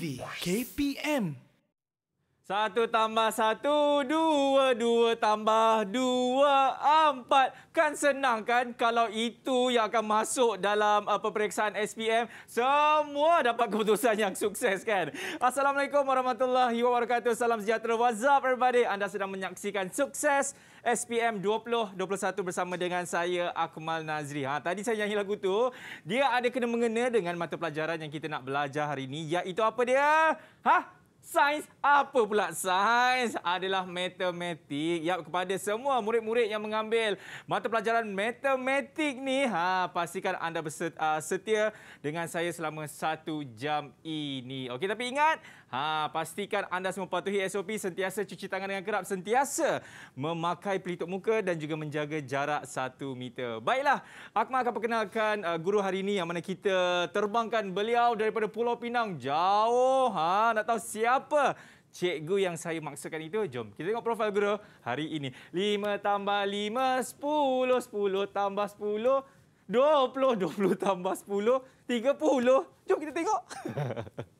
TV KPM. Satu tambah satu, dua, dua tambah dua, empat. Kan senang kan kalau itu yang akan masuk dalam uh, peperiksaan SPM. Semua dapat keputusan yang sukses kan. Assalamualaikum warahmatullahi wabarakatuh. Salam sejahtera. What's up everybody? Anda sedang menyaksikan sukses SPM 2021 bersama dengan saya Akmal Nazri. Ha, tadi saya nyanyi lagu tu, dia ada kena mengena dengan mata pelajaran yang kita nak belajar hari ini iaitu apa dia? Ha? Sains apa pula sains adalah matematik. Ya kepada semua murid-murid yang mengambil mata pelajaran matematik ni, ha pastikan anda bersetia ah, dengan saya selama satu jam ini. Okey tapi ingat Ha, pastikan anda semua patuhi SOP, sentiasa cuci tangan dengan kerap, sentiasa memakai pelitup muka dan juga menjaga jarak satu meter. Baiklah, Akma akan perkenalkan uh, guru hari ini yang mana kita terbangkan beliau daripada Pulau Pinang jauh. Ha, nak tahu siapa cikgu yang saya maksudkan itu? Jom kita tengok profil guru hari ini. 5 tambah 5, 10, 10 tambah 10, 20, 20 tambah 10, 30. Jom kita tengok.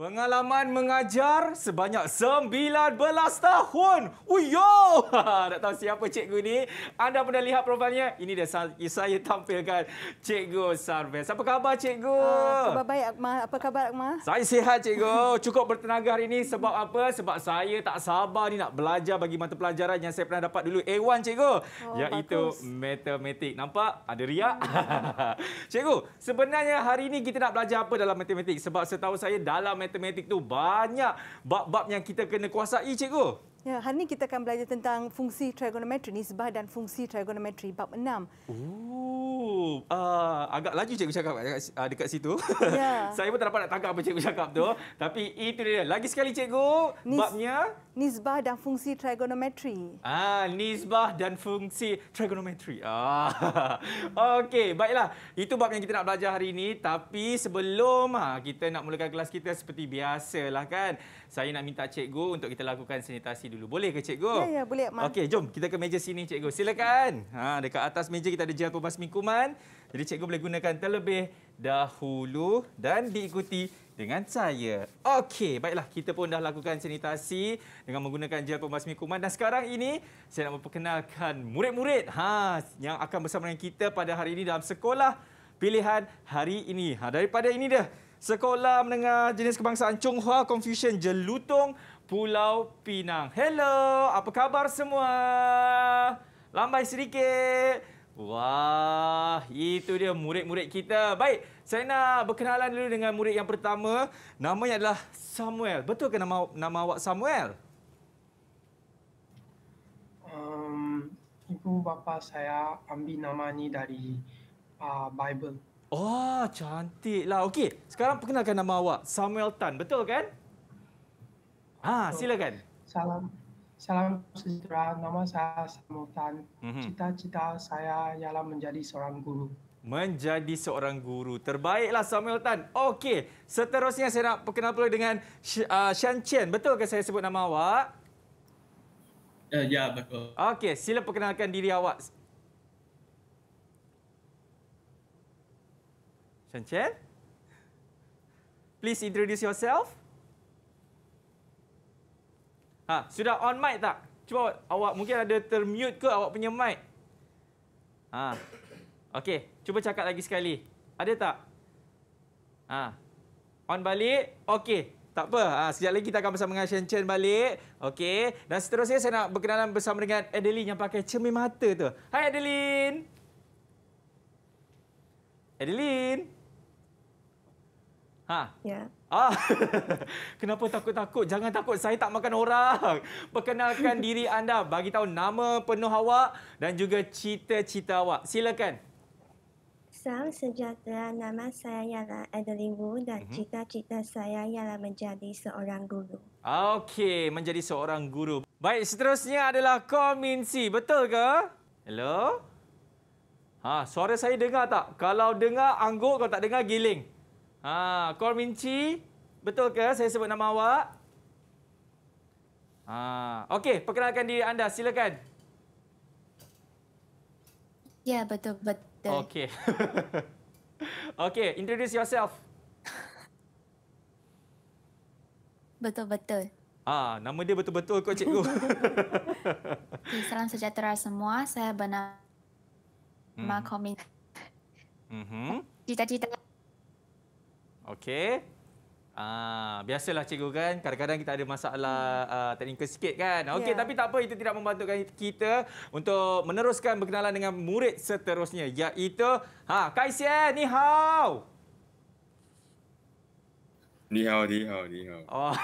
Pengalaman mengajar sebanyak 19 tahun. Uyo! tak tahu siapa cikgu ni. Anda pernah lihat profilnya? Ini dia saya tampilkan cikgu Sarves. Apa khabar cikgu? Uh, khabar baik Akmal. Apa khabar Akmal? Saya sihat cikgu. Cukup bertenaga hari ini sebab apa? Sebab saya tak sabar ni nak belajar bagi mata pelajaran yang saya pernah dapat dulu A1 cikgu. Oh, iaitu bagus. matematik. Nampak? Ada riak. Hmm. cikgu, sebenarnya hari ini kita nak belajar apa dalam matematik? Sebab setahu saya dalam matematik matematik tu banyak bab-bab yang kita kena kuasai cikgu. Ya, hari ini kita akan belajar tentang fungsi trigonometri, nisbah dan fungsi trigonometri bab 6. Oh, uh, agak laju cikgu cakap dekat, uh, ah, dekat situ. Ya. Saya pun tak dapat nak tangkap apa cikgu cakap tu. Tapi itu dia. Lagi sekali cikgu, Nis- babnya nisbah dan fungsi trigonometri. Ah, nisbah dan fungsi trigonometri. Ah. Okey, baiklah. Itu bab yang kita nak belajar hari ini, tapi sebelum ha, kita nak mulakan kelas kita seperti biasalah kan saya nak minta cikgu untuk kita lakukan sanitasi dulu. Boleh ke cikgu? Ya, ya boleh, Okey, jom kita ke meja sini cikgu. Silakan. Ha, dekat atas meja kita ada gel pembasmi kuman. Jadi cikgu boleh gunakan terlebih dahulu dan diikuti dengan saya. Okey, baiklah kita pun dah lakukan sanitasi dengan menggunakan gel pembasmi kuman dan sekarang ini saya nak memperkenalkan murid-murid ha yang akan bersama dengan kita pada hari ini dalam sekolah pilihan hari ini. Ha daripada ini dia Sekolah Menengah Jenis Kebangsaan Chunghua Confucian Jelutong Pulau Pinang. Hello, apa khabar semua? Lambai sedikit. Wah, itu dia murid-murid kita. Baik, saya nak berkenalan dulu dengan murid yang pertama. Namanya adalah Samuel. Betul ke nama nama awak Samuel? Um, ibu bapa saya ambil nama ni dari uh, Bible. Oh, cantiklah. Okey, sekarang perkenalkan nama awak. Samuel Tan, betul kan? Ha, silakan. Salam. Salam sejahtera. Nama saya Samuel Tan. Mhm. Cita-cita saya ialah menjadi seorang guru. Menjadi seorang guru. Terbaiklah Samuel Tan. Okey, seterusnya saya nak perkenalkan dengan uh, Shan Chen. Betul ke saya sebut nama awak? Ya, ya betul. Okey, sila perkenalkan diri awak Chen Chen. Please introduce yourself. Ha, sudah on mic tak? Cuba awak mungkin ada termute ke awak punya mic. Ha. Okey, cuba cakap lagi sekali. Ada tak? Ha. On balik. Okey. Tak apa. Ha, sekejap lagi kita akan bersama dengan Shen Chen balik. Okey. Dan seterusnya saya nak berkenalan bersama dengan Adeline yang pakai cermin mata tu. Hai Adeline. Adeline. Ha. Ya. Ah. Kenapa takut-takut? Jangan takut. Saya tak makan orang. Perkenalkan diri anda, bagi tahu nama penuh awak dan juga cita-cita awak. Silakan. Salam sejahtera. Nama saya ialah Adeline Wu dan uh-huh. cita-cita saya ialah menjadi seorang guru. Okey, menjadi seorang guru. Baik, seterusnya adalah Kominsi. Betul ke? Hello? Ha, suara saya dengar tak? Kalau dengar, angguk. Kalau tak dengar, giling. Ha, Kor Minci, betul ke saya sebut nama awak? Ha, okey, perkenalkan diri anda, silakan. Ya, betul betul. Okey. okey, introduce yourself. Betul betul. Ah, nama dia betul betul kot cikgu. okay, salam sejahtera semua. Saya bernama hmm. Kor Minci. Mhm. Cita-cita Okey. Ah, biasalah cikgu kan, kadang-kadang kita ada masalah hmm. uh, teknikal sikit kan. Okey, yeah. tapi tak apa itu tidak membantukan kita untuk meneruskan berkenalan dengan murid seterusnya iaitu ha Kai Xian, ni hao. Ni hao, ni hao, ni hao. Oh.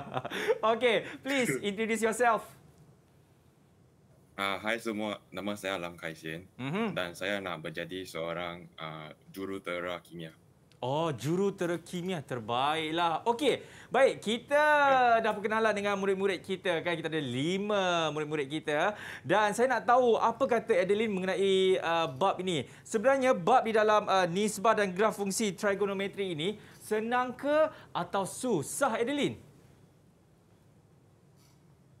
Okey, please introduce yourself. Uh, hai semua, nama saya Lam Kai Xian mm -hmm. dan saya nak menjadi seorang uh, ah, jurutera kimia. Oh, jurutera kimia terbaiklah. Okey, baik. Kita ya. dah perkenalan dengan murid-murid kita. Kan kita ada lima murid-murid kita. Dan saya nak tahu apa kata Adeline mengenai uh, bab ini. Sebenarnya bab di dalam uh, nisbah dan graf fungsi trigonometri ini senang ke atau susah Adeline?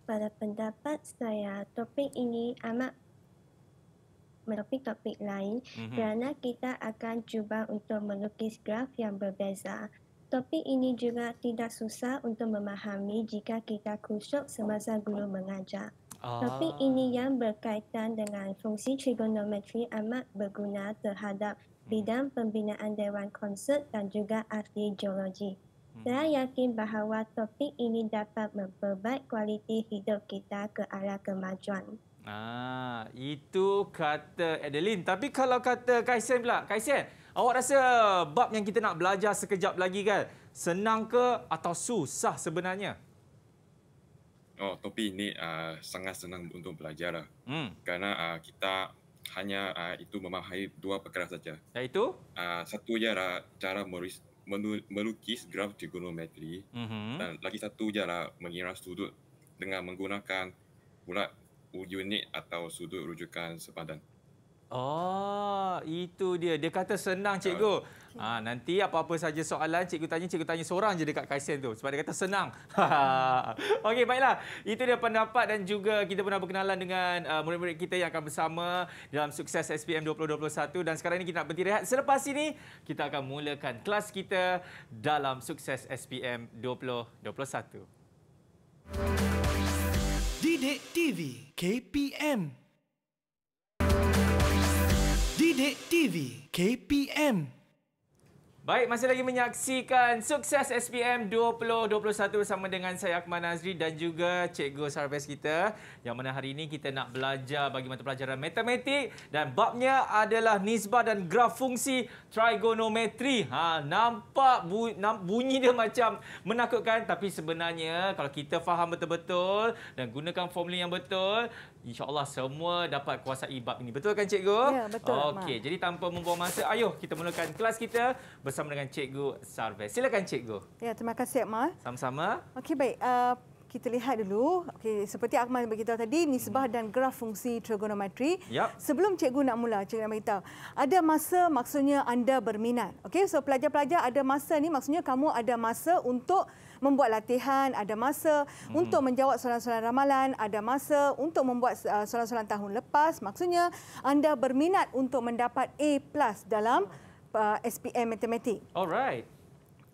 Pada pendapat saya, topik ini amat topik-topik lain mm-hmm. kerana kita akan cuba untuk melukis graf yang berbeza. Topik ini juga tidak susah untuk memahami jika kita kusuk semasa guru mengajar. Ah. Topik ini yang berkaitan dengan fungsi trigonometri amat berguna terhadap hmm. bidang pembinaan Dewan Konsert dan juga ahli geologi. Hmm. Saya yakin bahawa topik ini dapat memperbaik kualiti hidup kita ke arah kemajuan. Ah, itu kata Adeline. Tapi kalau kata Kaisen pula, Kaisen, awak rasa bab yang kita nak belajar sekejap lagi kan, senang ke atau susah sebenarnya? Oh, topi ini uh, sangat senang untuk belajar lah. Hmm. Karena uh, ah, kita hanya uh, itu memahami dua perkara saja. Iaitu? Uh, satu je lah, cara meris, melukis graf trigonometri. Mm -hmm. Dan lagi satu je lah, mengira sudut dengan menggunakan bulat unit atau sudut rujukan sepadan. Oh, itu dia. Dia kata senang cikgu. Ha, nanti apa-apa saja soalan cikgu tanya, cikgu tanya seorang je dekat Kaisen tu. Sebab dia kata senang. Okey, baiklah. Itu dia pendapat dan juga kita pernah berkenalan dengan ah, murid-murid kita yang akan bersama dalam sukses SPM 2021. Dan sekarang ini kita nak berhenti rehat. Selepas ini, kita akan mulakan kelas kita dalam sukses SPM 2021. Didik TV KPM Didik TV KPM Baik, masih lagi menyaksikan sukses SPM 2021 sama dengan saya Akman Azri dan juga Cikgu Sarves kita. Yang mana hari ini kita nak belajar bagi mata pelajaran matematik dan babnya adalah nisbah dan graf fungsi trigonometri. Ha, nampak bu bunyi dia macam menakutkan tapi sebenarnya kalau kita faham betul-betul dan gunakan formula yang betul, InsyaAllah semua dapat kuasa bab ini. Betul kan cikgu? Ya, betul. Okay jadi tanpa membuang masa, ayo kita mulakan kelas kita bersama dengan cikgu Sarve. Silakan cikgu. Ya, terima kasih Akmal. Sama-sama. Okey, baik. Uh, kita lihat dulu. Okey, seperti Akmal beritahu tadi, nisbah hmm. dan graf fungsi trigonometri. Ya. Sebelum cikgu nak mula, cikgu nak beritahu. Ada masa maksudnya anda berminat. Okey, so pelajar-pelajar ada masa ni maksudnya kamu ada masa untuk membuat latihan, ada masa hmm. untuk menjawab soalan-soalan ramalan, ada masa untuk membuat uh, soalan-soalan tahun lepas. Maksudnya anda berminat untuk mendapat A+ dalam uh, SPM matematik. Alright.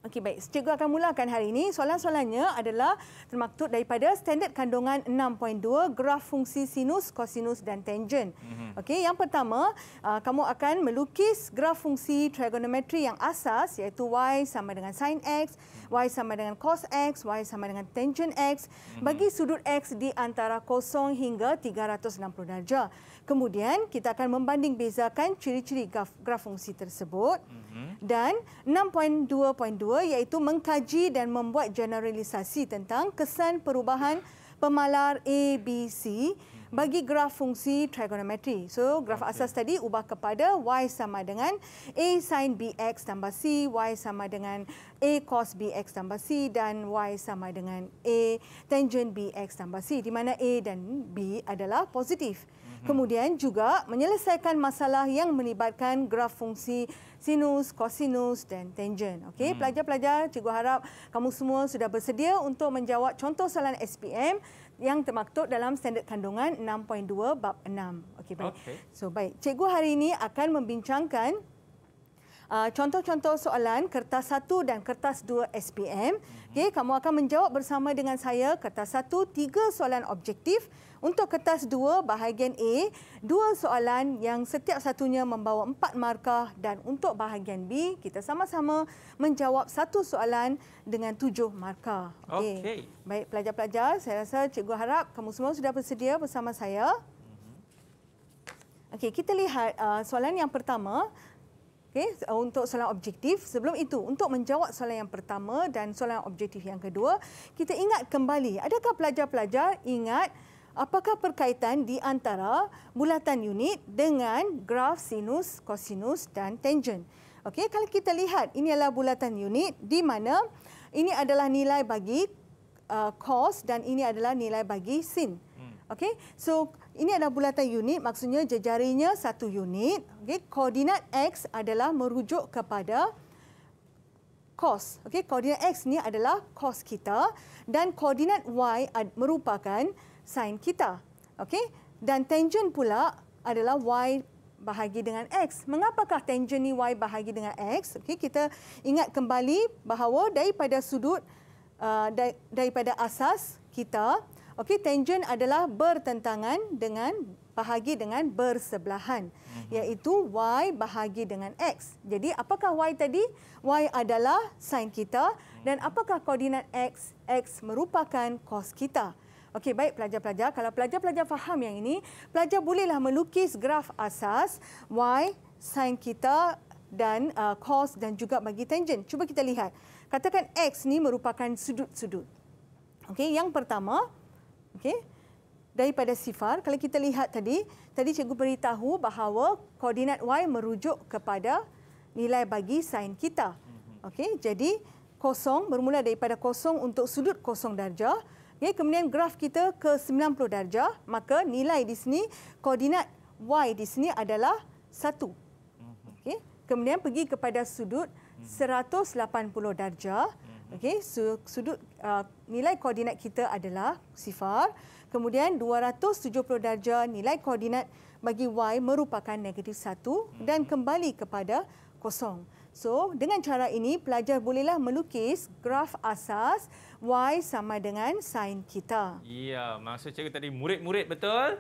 Okey baik, cikgu akan mulakan hari ini. Soalan-soalannya adalah termaktub daripada standard kandungan 6.2 graf fungsi sinus, kosinus dan tangent. Mhm. Okey, yang pertama, uh, kamu akan melukis graf fungsi trigonometri yang asas iaitu y sama dengan sin x, y sama dengan cos x, y sama dengan tangent x mhm. bagi sudut x di antara kosong hingga 360 darjah. Kemudian kita akan membanding bezakan ciri-ciri graf, graf fungsi tersebut mhm. dan 6.2.2 iaitu mengkaji dan membuat generalisasi tentang kesan perubahan pemalar ABC bagi graf fungsi trigonometri. So, graf okay. asas tadi ubah kepada y sama dengan a sin bx tambah c, y sama dengan a cos bx tambah c dan y sama dengan a tangent bx tambah c di mana a dan b adalah positif. Mhm. Kemudian juga menyelesaikan masalah yang melibatkan graf fungsi sinus, kosinus dan tangen. Okey, hmm. pelajar-pelajar, cikgu harap kamu semua sudah bersedia untuk menjawab contoh soalan SPM yang termaktub dalam standard kandungan 6.2 bab 6. Okey, baik. Okay. So, baik. Cikgu hari ini akan membincangkan Uh, contoh-contoh soalan kertas 1 dan kertas 2 SPM. Mhm. Okey, kamu akan menjawab bersama dengan saya kertas 1 tiga soalan objektif, untuk kertas dua bahagian A, dua soalan yang setiap satunya membawa empat markah dan untuk bahagian B, kita sama-sama menjawab satu soalan dengan tujuh markah. Okey. Okay. Baik pelajar-pelajar, saya rasa cikgu harap kamu semua sudah bersedia bersama saya. Mhm. Okey, kita lihat uh, soalan yang pertama. Okay uh, untuk soalan objektif, sebelum itu untuk menjawab soalan yang pertama dan soalan objektif yang kedua, kita ingat kembali. Adakah pelajar-pelajar ingat apakah perkaitan di antara bulatan unit dengan graf sinus, kosinus dan tangen? Okey, kalau kita lihat ini adalah bulatan unit di mana ini adalah nilai bagi uh, cos dan ini adalah nilai bagi sin. Hmm. Okey. So ini adalah bulatan unit maksudnya jejarinya satu unit. Okey, koordinat x adalah merujuk kepada cos. Okey, koordinat x ni adalah cos kita dan koordinat y merupakan sin kita. Okey? Dan tangent pula adalah y bahagi dengan x. Mengapakah tangent ni y bahagi dengan x? Okey, kita ingat kembali bahawa daripada sudut uh, daripada asas kita, okey, tangent adalah bertentangan dengan bahagi dengan bersebelahan mhm. iaitu y bahagi dengan x. Jadi apakah y tadi? y adalah sin kita dan mhm. apakah koordinat x? x merupakan cos kita. Okey, baik pelajar-pelajar. Kalau pelajar-pelajar faham yang ini, pelajar bolehlah melukis graf asas Y, sin kita dan uh, cos dan juga bagi tangent. Cuba kita lihat. Katakan X ni merupakan sudut-sudut. Okey, yang pertama, okey, daripada sifar, kalau kita lihat tadi, tadi cikgu beritahu bahawa koordinat Y merujuk kepada nilai bagi sin kita. Mhm. Okey, jadi kosong bermula daripada kosong untuk sudut kosong darjah. Okay, ya, kemudian graf kita ke 90 darjah, maka nilai di sini, koordinat Y di sini adalah 1. Mhm. Okay, kemudian pergi kepada sudut 180 mhm. darjah. Mhm. Okay, sudut uh, nilai koordinat kita adalah sifar. Kemudian 270 darjah nilai koordinat bagi Y merupakan negatif 1 dan kembali kepada kosong. So, dengan cara ini, pelajar bolehlah melukis graf asas Y sama dengan sin kita. Ya, maksud cikgu tadi murid-murid betul?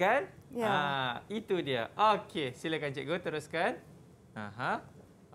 Kan? Ya. Ha, itu dia. Okey, silakan cikgu teruskan. Aha.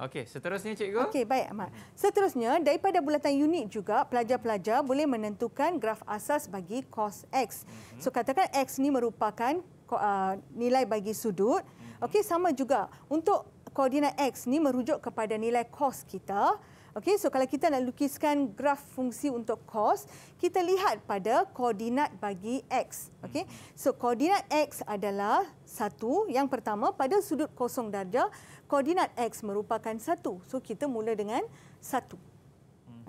Okey, seterusnya cikgu. Okey, baik Ahmad. Seterusnya, daripada bulatan unit juga, pelajar-pelajar boleh menentukan graf asas bagi cos X. Mm -hmm. So, katakan X ni merupakan uh, nilai bagi sudut. Mhm. Okey, sama juga. Untuk koordinat X ni merujuk kepada nilai kos kita. Okey, so kalau kita nak lukiskan graf fungsi untuk kos, kita lihat pada koordinat bagi X. Okey, so koordinat X adalah satu. Yang pertama, pada sudut kosong darjah, koordinat X merupakan satu. So kita mula dengan satu.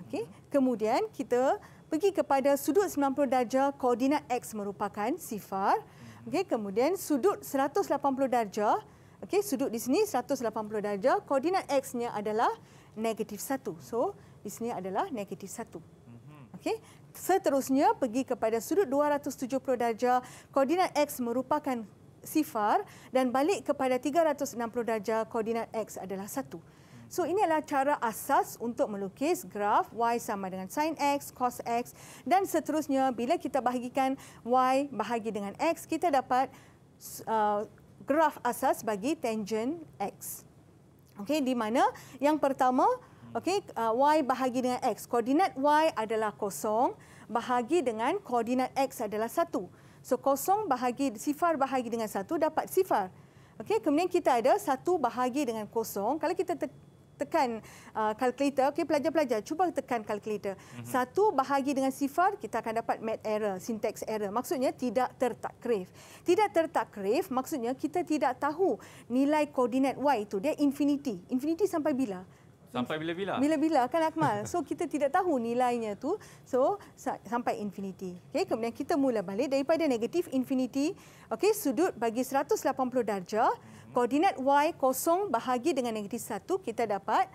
Okey, kemudian kita pergi kepada sudut 90 darjah, koordinat X merupakan sifar. Okey, kemudian sudut 180 darjah, Okey, sudut di sini 180 darjah, koordinat x-nya adalah negatif 1. So, di sini adalah negatif 1. Mhm. Okey, seterusnya pergi kepada sudut 270 darjah, koordinat x merupakan sifar dan balik kepada 360 darjah, koordinat x adalah 1. So ini adalah cara asas untuk melukis graf y sama dengan sin x, cos x dan seterusnya bila kita bahagikan y bahagi dengan x kita dapat uh, graf asas bagi tangent x. Okey, di mana yang pertama, okey, uh, y bahagi dengan x. Koordinat y adalah kosong bahagi dengan koordinat x adalah satu. So kosong bahagi sifar bahagi dengan satu dapat sifar. Okey, kemudian kita ada satu bahagi dengan kosong. Kalau kita tekan uh, calculator okey pelajar-pelajar cuba tekan calculator mm-hmm. satu bahagi dengan sifar kita akan dapat math error syntax error maksudnya tidak tertakrif tidak tertakrif maksudnya kita tidak tahu nilai koordinat y itu dia infinity infinity sampai bila Sampai bila-bila? Bila-bila kan Akmal. So kita tidak tahu nilainya tu. So sampai infinity. Okay, kemudian kita mula balik daripada negatif infinity. Okay, sudut bagi 180 darjah. Koordinat Y kosong bahagi dengan negatif 1 kita dapat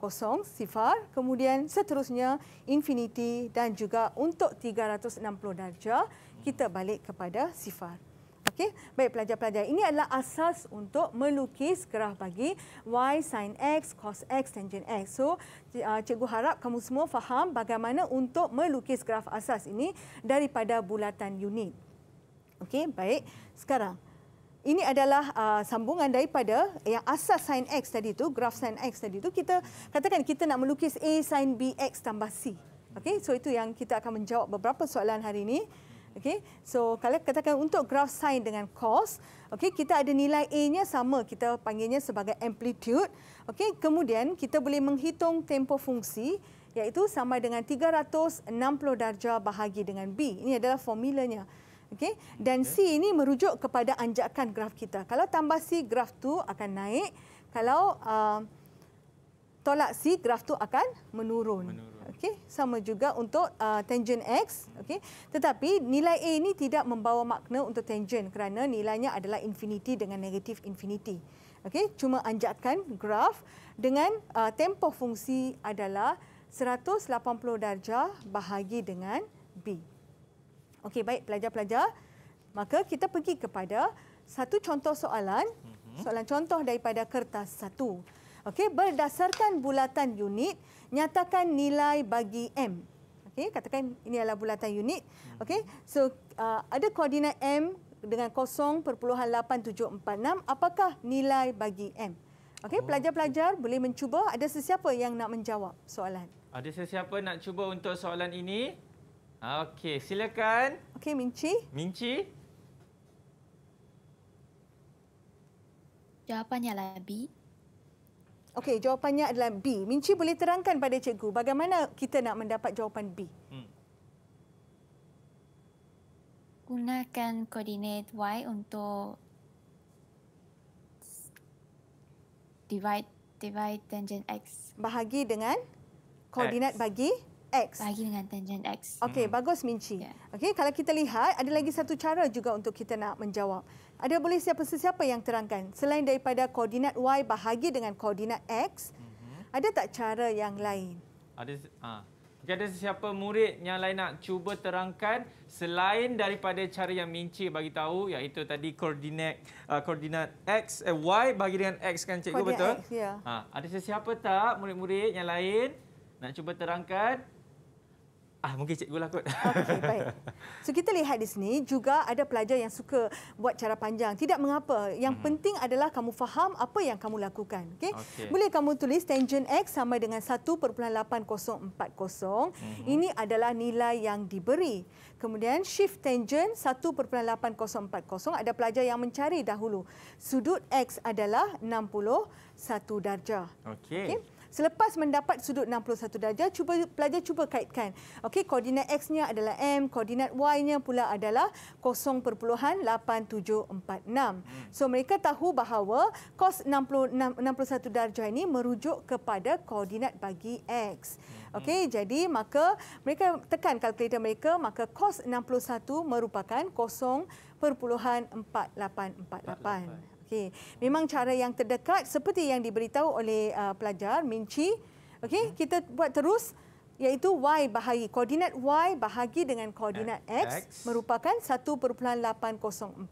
kosong, sifar, kemudian seterusnya infinity dan juga untuk 360 darjah kita balik kepada sifar. Okey, baik pelajar-pelajar. Ini adalah asas untuk melukis graf bagi y sin x, cos x, tangent x. So, uh, cikgu harap kamu semua faham bagaimana untuk melukis graf asas ini daripada bulatan unit. Okey, baik. Sekarang ini adalah uh, sambungan daripada yang asas sin x tadi tu, graf sin x tadi tu kita katakan kita nak melukis a sin bx tambah c. Okey, so itu yang kita akan menjawab beberapa soalan hari ini. Okey. So kalau katakan untuk graph sine dengan cos, okey kita ada nilai a-nya sama, kita panggilnya sebagai amplitude. Okey, kemudian kita boleh menghitung tempo fungsi iaitu sama dengan 360 darjah bahagi dengan b. Ini adalah formulanya. Okey. Dan c ini merujuk kepada anjakan graf kita. Kalau tambah c graf tu akan naik. Kalau uh, tolak c graf tu akan menurun. menurun okey sama juga untuk uh, tangent x okey tetapi nilai a ini tidak membawa makna untuk tangent kerana nilainya adalah infinity dengan negatif infinity okey cuma anjatkan graf dengan uh, tempoh fungsi adalah 180 darjah bahagi dengan b okey baik pelajar-pelajar maka kita pergi kepada satu contoh soalan mhm. soalan contoh daripada kertas satu. Okey, berdasarkan bulatan unit, nyatakan nilai bagi M. Okey, katakan ini adalah bulatan unit. Okey, so uh, ada koordinat M dengan 0.8746, apakah nilai bagi M? Okey, oh, pelajar-pelajar boleh mencuba. Ada sesiapa yang nak menjawab soalan? Ada sesiapa nak cuba untuk soalan ini? Okey, silakan. Okey, Minci. Minci. Jawapannya adalah B. Okey, jawapannya adalah B. Minci boleh terangkan pada cikgu bagaimana kita nak mendapat jawapan B? Hmm. Gunakan koordinat Y untuk divide divide tangent X. Bahagi dengan koordinat X. bagi X. Bahagi dengan tangent X. Okey, hmm. bagus Minci. Yeah. Okey, kalau kita lihat ada lagi satu cara juga untuk kita nak menjawab. Ada boleh siapa-siapa yang terangkan selain daripada koordinat y bahagi dengan koordinat x, mm-hmm. ada tak cara yang lain? Ada ah. Jika ada sesiapa murid yang lain nak cuba terangkan selain daripada cara yang Minci bagi tahu iaitu tadi koordinat uh, koordinat x eh, y bagi dengan x kan cikgu koordinat betul? X, ya. Ha ada sesiapa tak murid-murid yang lain nak cuba terangkan? Ah mungkin cikgu lah kot. Okey baik. So kita lihat di sini juga ada pelajar yang suka buat cara panjang. Tidak mengapa. Yang hmm. penting adalah kamu faham apa yang kamu lakukan. Okey. Okay. Boleh kamu tulis tangent x sama dengan 1.8040. Hmm. Ini adalah nilai yang diberi. Kemudian shift tangent 1.8040. Ada pelajar yang mencari dahulu. Sudut x adalah 61 darjah. Okey. Okay. Selepas mendapat sudut 61 darjah, cuba pelajar cuba kaitkan. Okey, koordinat x-nya adalah m, koordinat y-nya pula adalah 0.8746. Hmm. So mereka tahu bahawa cos 66 61 darjah ini merujuk kepada koordinat bagi x. Hmm. Okey, hmm. jadi maka mereka tekan kalkulator mereka, maka cos 61 merupakan 0.48848. 48. 48. Okey, memang cara yang terdekat seperti yang diberitahu oleh uh, pelajar Minci. Okey, hmm. kita buat terus iaitu y bahagi koordinat y bahagi dengan koordinat x, x. merupakan 1.8040. Hmm.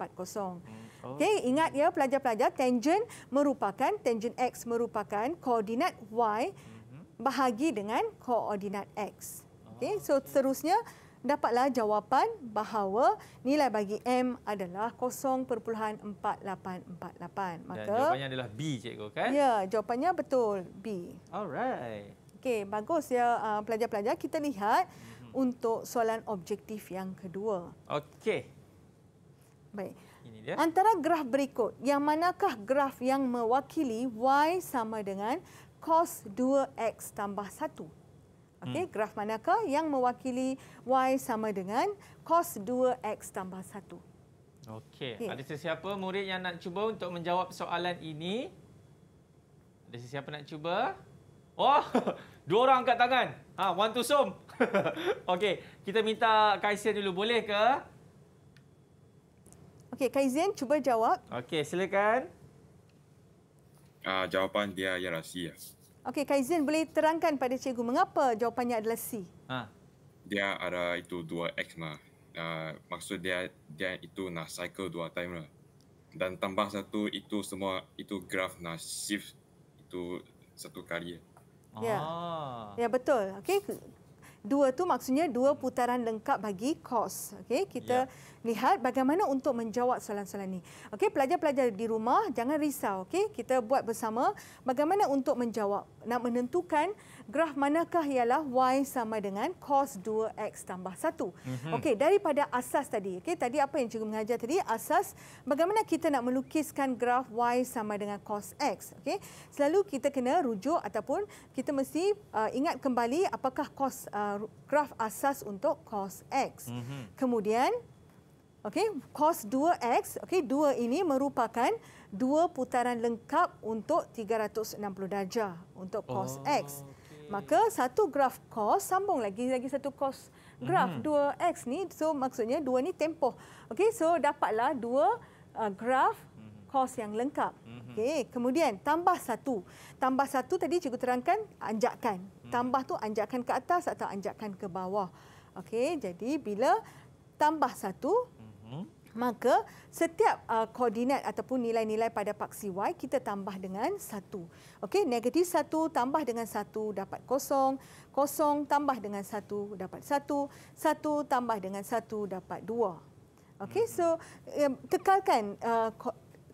Oh. Okey, ingat ya pelajar-pelajar tangent merupakan tangent x merupakan koordinat y hmm. bahagi dengan koordinat x. Okey, oh, so seterusnya dapatlah jawapan bahawa nilai bagi M adalah 0.4848. Maka Dan jawapannya adalah B cikgu kan? Ya, jawapannya betul B. Alright. Okey, bagus ya ah, pelajar-pelajar uh, kita lihat hmm. untuk soalan objektif yang kedua. Okey. Baik. Antara graf berikut, yang manakah graf yang mewakili Y sama dengan cos 2X tambah 1? Okey, hmm. graf manakah yang mewakili y sama dengan cos 2x tambah 1. Okey, okay. ada sesiapa murid yang nak cuba untuk menjawab soalan ini? Ada sesiapa nak cuba? Oh, dua orang angkat tangan. Ha, one to sum. Okey, kita minta Kaisen dulu boleh ke? Okey, Kaizen cuba jawab. Okey, silakan. Uh, jawapan dia ya rahsia. Okey, Kaizen boleh terangkan pada cikgu mengapa jawapannya adalah C? Ha. Dia ada itu dua X mah. Uh, ah, maksud dia dia itu nak cycle dua time lah. Dan tambah satu itu semua itu graf nak shift itu satu kali. Lah. Ya. Ah. Ya. ya betul. Okey. Dua tu maksudnya dua putaran lengkap bagi kos. Okey, kita ya lihat bagaimana untuk menjawab soalan-soalan ini. Okey, pelajar-pelajar di rumah jangan risau, okey? Kita buat bersama bagaimana untuk menjawab nak menentukan graf manakah ialah y sama dengan cos 2x tambah 1. Mhm. Okey, daripada asas tadi. Okey, tadi apa yang cikgu mengajar tadi? Asas bagaimana kita nak melukiskan graf y sama dengan cos x. Okey. Selalu kita kena rujuk ataupun kita mesti uh, ingat kembali apakah cos uh, graf asas untuk cos x. Mm-hmm. Kemudian Okey, kos 2x, okey, dua ini merupakan dua putaran lengkap untuk 360 darjah untuk cos oh, x. Okay. Maka satu graf cos sambung lagi lagi satu cos graf mm-hmm. 2x ni. So maksudnya dua ni tempoh. Okey, so dapatlah dua uh, graf mhm. cos yang lengkap. Mhm. Okey, kemudian tambah satu. Tambah satu tadi cikgu terangkan anjakkan. Mhm. Tambah tu anjakkan ke atas atau anjakkan ke bawah. Okey, jadi bila tambah satu, maka setiap uh, koordinat ataupun nilai-nilai pada paksi y kita tambah dengan 1. Okey, negatif 1 tambah dengan 1 dapat kosong kosong tambah dengan 1 dapat 1, 1 tambah dengan 1 dapat 2. Okey, so um, kekalkan uh,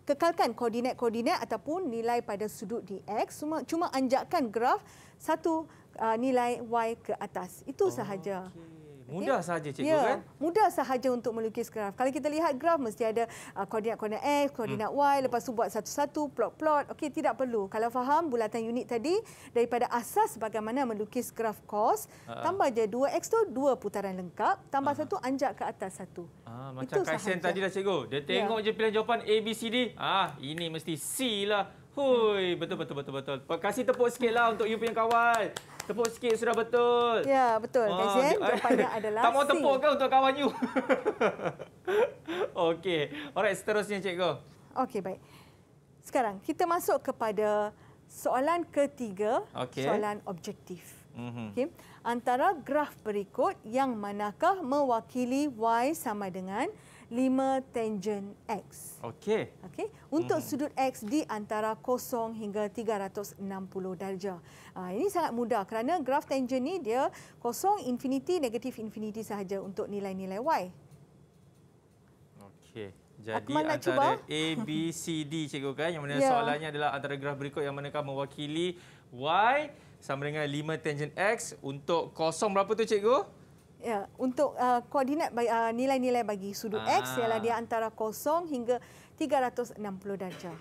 kekalkan koordinat-koordinat ataupun nilai pada sudut di x cuma cuma anjakkan graf satu uh, nilai y ke atas itu sahaja okay. Mudah sahaja cikgu ya, kan? Mudah sahaja untuk melukis graf. Kalau kita lihat graf mesti ada uh, koordinat-koordinat X, koordinat hmm. Y. Lepas tu buat satu-satu, plot-plot. Okey, tidak perlu. Kalau faham bulatan unit tadi, daripada asas bagaimana melukis graf kos, uh. tambah je 2X tu dua putaran lengkap. Tambah uh. satu, anjak ke atas satu. Ah, macam Itu Kaisen tadi dah cikgu. Dia ya. tengok ya. je pilihan jawapan A, B, C, D. Ah, ini mesti C lah. Hui, betul-betul. Hmm. betul betul. Kasih tepuk sikit lah untuk you punya kawan. Tepuk sikit sudah betul. Ya, betul. Ah, Kaisen, jawapannya adalah Tak mau tepuk ke untuk kawan you? Okey. Alright, seterusnya cikgu. Okey, baik. Sekarang, kita masuk kepada soalan ketiga, okay. soalan objektif. Mhm. Okay. Antara graf berikut, yang manakah mewakili Y sama dengan... 5 tangent X. Okey. Okey. Untuk hmm. sudut X di antara 0 hingga 360 darjah. Ha, ini sangat mudah kerana graf tangent ni dia 0, infinity, negatif infinity sahaja untuk nilai-nilai Y. Okey. Jadi Akman antara cuba. A, B, C, D cikgu kan. Yang mana yeah. soalannya adalah antara graf berikut yang manakah mewakili Y sama dengan 5 tangent X untuk kosong berapa tu cikgu? Ya, untuk uh, koordinat uh, nilai-nilai bagi sudut Aa. X ah. ialah dia antara kosong hingga 360 darjah.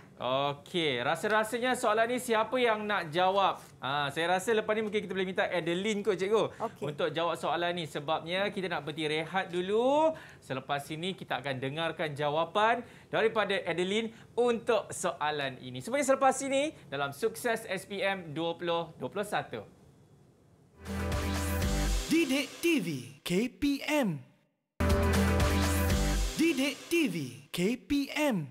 Okey, rasa-rasanya soalan ini siapa yang nak jawab? Ha, saya rasa lepas ni mungkin kita boleh minta Adeline kot cikgu okay. untuk jawab soalan ini. sebabnya kita nak berhenti rehat dulu. Selepas ini kita akan dengarkan jawapan daripada Adeline untuk soalan ini. Sebenarnya selepas ini dalam sukses SPM 2021. Didik TV KPM Didik TV KPM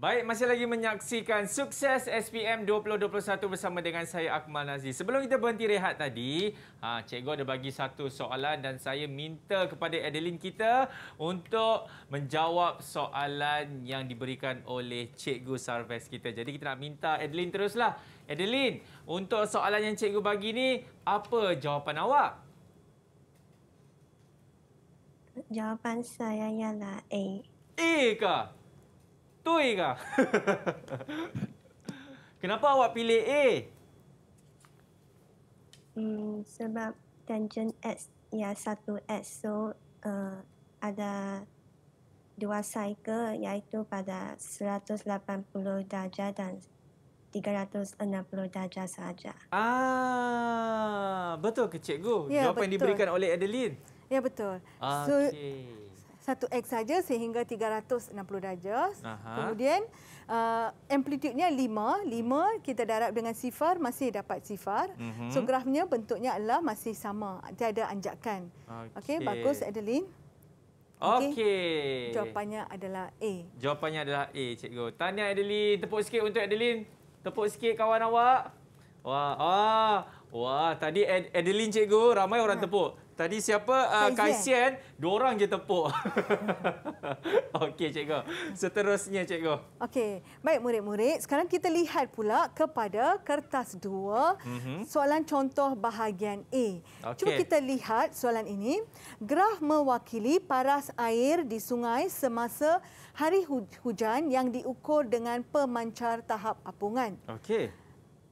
Baik, masih lagi menyaksikan sukses SPM 2021 bersama dengan saya Akmal Nazi. Sebelum kita berhenti rehat tadi, ha, cikgu ada bagi satu soalan dan saya minta kepada Adeline kita untuk menjawab soalan yang diberikan oleh cikgu Sarves kita. Jadi kita nak minta Adeline teruslah. Adeline, untuk soalan yang cikgu bagi ni, apa jawapan awak? Jawapan saya ialah A. A ke? Tui ke? Kenapa awak pilih A? Hmm, sebab tangent X ya satu X so uh, eh, ada dua cycle iaitu pada 180 darjah dan 360 darjah sahaja. Ah, betul ke cikgu? Ya, Jawapan betul. yang diberikan oleh Adeline. Ya, betul. Okay. So, satu X saja sehingga 360 darjah. Aha. Kemudian uh, amplitude-nya 5. 5 kita darab dengan sifar masih dapat sifar. Mm-hmm. So grafnya bentuknya adalah masih sama. Tiada anjakan. Okey, okay, bagus Adeline. Okey. Okay. Jawapannya adalah A. Jawapannya adalah A, cikgu. Tahniah Adeline. Tepuk sikit untuk Adeline. Tepuk sikit kawan awak. Wah, ah. Wah, tadi Ad Adeline cikgu ramai orang ya. tepuk. Tadi siapa? Uh, ah, Kaisian. Dua orang je tepuk. Okey, cikgu. Seterusnya, cikgu. Okey. Baik, murid-murid. Sekarang kita lihat pula kepada kertas dua. Mm-hmm. Soalan contoh bahagian A. Okay. Cuba kita lihat soalan ini. Graf mewakili paras air di sungai semasa hari hujan yang diukur dengan pemancar tahap apungan. Okey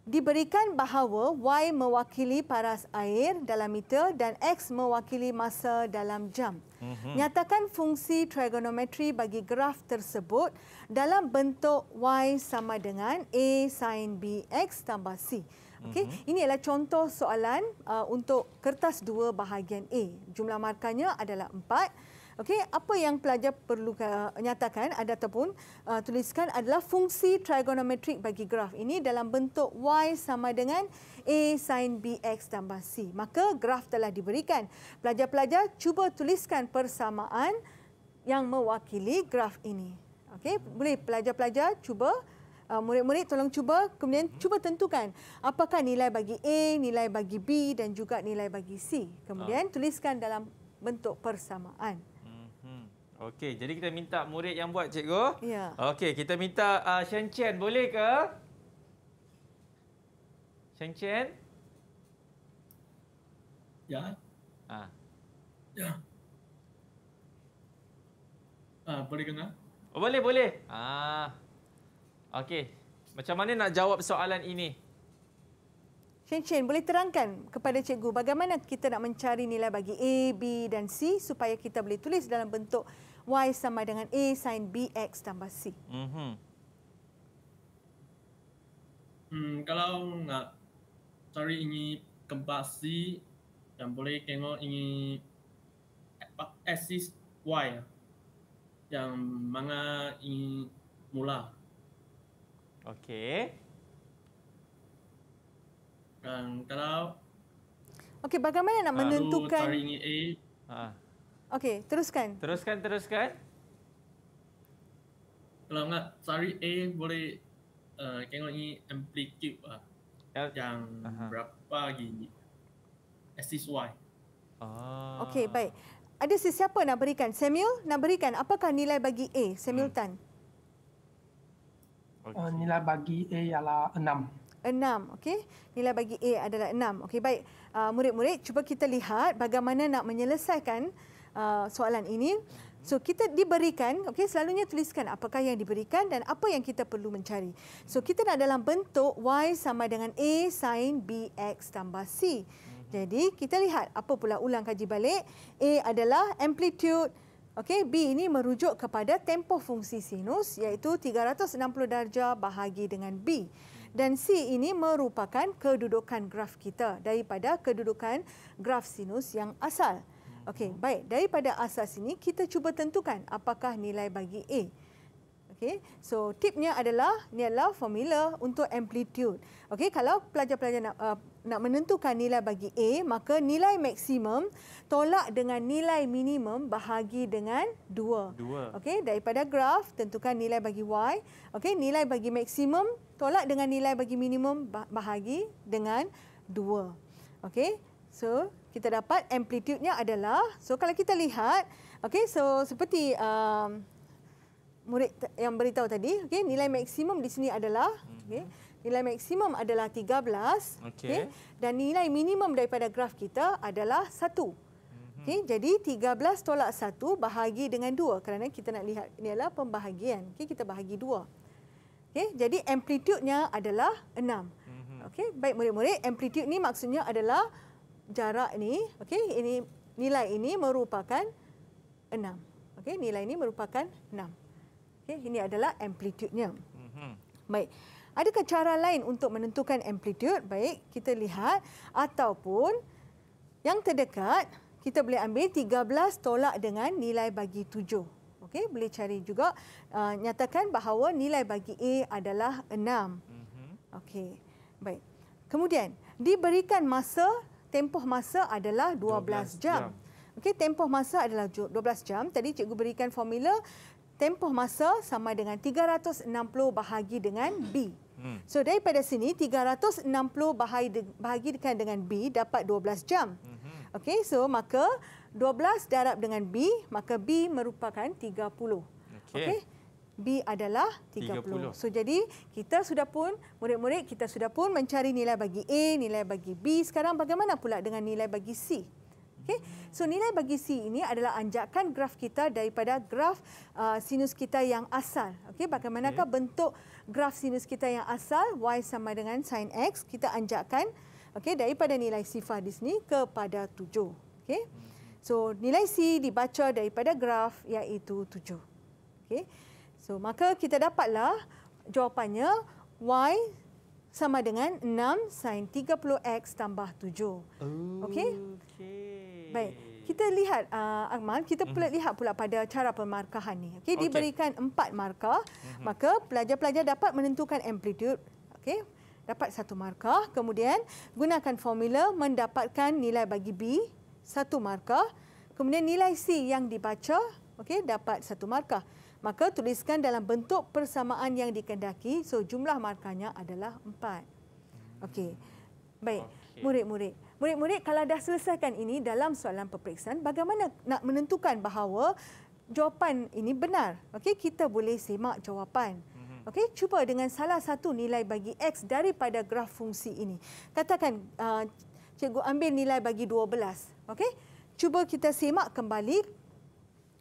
diberikan bahawa Y mewakili paras air dalam meter dan X mewakili masa dalam jam. Mm-hmm. Nyatakan fungsi trigonometri bagi graf tersebut dalam bentuk Y sama dengan A sin B X tambah C. Okay, mhm. ini adalah contoh soalan uh, untuk kertas 2 bahagian A. Jumlah markahnya adalah 4. Okey, apa yang pelajar perlu nyatakan ada ataupun uh, tuliskan adalah fungsi trigonometrik bagi graf ini dalam bentuk y sama dengan a sin bx tambah c. Maka graf telah diberikan. Pelajar-pelajar cuba tuliskan persamaan yang mewakili graf ini. Okey, boleh pelajar-pelajar cuba uh, murid-murid tolong cuba kemudian hmm. cuba tentukan apakah nilai bagi A, nilai bagi B dan juga nilai bagi C. Kemudian ah. tuliskan dalam bentuk persamaan. Okey, jadi kita minta murid yang buat, cikgu. Ya. Okey, kita minta uh, Shen Chen, boleh ke? Shen Chen? Ya. Ha. Ya. Ha, boleh kena? Oh, boleh, boleh. Ha. Okey, macam mana nak jawab soalan ini? Chen Chen, boleh terangkan kepada cikgu bagaimana kita nak mencari nilai bagi A, B dan C supaya kita boleh tulis dalam bentuk Y sama dengan A sin BX tambah C. Mm-hmm. Hmm, kalau nak cari ini kembali yang boleh tengok ini axis Y yang mana ini mula. Okey. Dan kalau Okey, bagaimana nak menentukan Kalau cari ini A? Ha. Okey, teruskan. Teruskan, teruskan. Kalau enggak, sorry A boleh uh, tengok uh, ni amplitude lah. Uh, yang uh-huh. berapa gini. Assist Y. Ah. Okey, baik. Ada sesiapa nak berikan? Samuel nak berikan. Apakah nilai bagi A, Samuel hmm. Tan? Okay. Uh, oh, nilai bagi A ialah enam. Enam, okey. Nilai bagi A adalah enam. Okey, baik. Uh, murid-murid, cuba kita lihat bagaimana nak menyelesaikan Uh, soalan ini. So kita diberikan, okay, selalunya tuliskan apakah yang diberikan dan apa yang kita perlu mencari. So kita nak dalam bentuk y sama dengan a sin bx tambah c. Jadi kita lihat apa pula ulang kaji balik. A adalah amplitude. Okay, B ini merujuk kepada tempoh fungsi sinus iaitu 360 darjah bahagi dengan B. Dan C ini merupakan kedudukan graf kita daripada kedudukan graf sinus yang asal. Okey, hmm. baik. Daripada asas ini kita cuba tentukan apakah nilai bagi A. Okey. So, tipnya adalah ni adalah formula untuk amplitude. Okey, kalau pelajar-pelajar nak uh, nak menentukan nilai bagi A, maka nilai maksimum tolak dengan nilai minimum bahagi dengan 2. Okey, daripada graf tentukan nilai bagi Y. Okey, nilai bagi maksimum tolak dengan nilai bagi minimum bahagi dengan 2. Okey. So, kita dapat amplitude-nya adalah, so kalau kita lihat, okay, so seperti um, murid yang beritahu tadi, okay, nilai maksimum di sini adalah, okay, mhm. nilai maksimum adalah 13, okay. Okay, dan nilai minimum daripada graf kita adalah 1. Mhm. Okay, jadi 13 tolak 1 bahagi dengan 2 kerana kita nak lihat ini adalah pembahagian. Okay, kita bahagi 2. Okay, jadi amplitude-nya adalah 6. Mhm. Okay, baik murid-murid, amplitude ni maksudnya adalah jarak ni, okey, ini nilai ini merupakan 6. Okey, nilai ini merupakan 6. Okey, ini adalah amplitudenya. Mhm. Baik. Adakah cara lain untuk menentukan amplitude? Baik, kita lihat ataupun yang terdekat kita boleh ambil 13 tolak dengan nilai bagi 7. okay, boleh cari juga uh, nyatakan bahawa nilai bagi A adalah 6. Mhm. okay. Baik. Kemudian diberikan masa tempoh masa adalah 12, 12 jam. jam. Okey, tempoh masa adalah 12 jam. Tadi cikgu berikan formula tempoh masa sama dengan 360 bahagi dengan B. Hmm. So daripada sini 360 bahagi bahagikan dengan B dapat 12 jam. Mhm. Okey, so maka 12 darab dengan B, maka B merupakan 30. Okey. Okay? B adalah 30. 30. So jadi kita sudah pun murid-murid kita sudah pun mencari nilai bagi A, nilai bagi B. Sekarang bagaimana pula dengan nilai bagi C? Okey. So nilai bagi C ini adalah anjakan graf kita daripada graf uh, sinus kita yang asal. Okey, bagaimanakah okay. bentuk graf sinus kita yang asal y sama dengan sin x kita anjakan. okey daripada nilai sifar di sini kepada 7. Okey. So nilai C dibaca daripada graf iaitu 7. Okey. So maka kita dapatlah jawapannya y sama dengan 6 sin 30x tambah 7. Okey. Okey. Baik. Kita lihat uh, ah, Akmal, kita pula hmm lihat pula pada cara pemarkahan ini. Okey, okay. diberikan empat markah, hmm maka pelajar-pelajar dapat menentukan amplitude. Okey. Dapat satu markah, kemudian gunakan formula mendapatkan nilai bagi B, satu markah. Kemudian nilai C yang dibaca, okey, dapat satu markah maka tuliskan dalam bentuk persamaan yang dikendaki. So jumlah markahnya adalah empat. Okey. Baik, murid-murid. Okay. Murid-murid kalau dah selesaikan ini dalam soalan peperiksaan, bagaimana nak menentukan bahawa jawapan ini benar? Okey, kita boleh semak jawapan. Mhm. Okey, cuba dengan salah satu nilai bagi x daripada graf fungsi ini. Katakan uh, cikgu ambil nilai bagi 12. Okey? Cuba kita semak kembali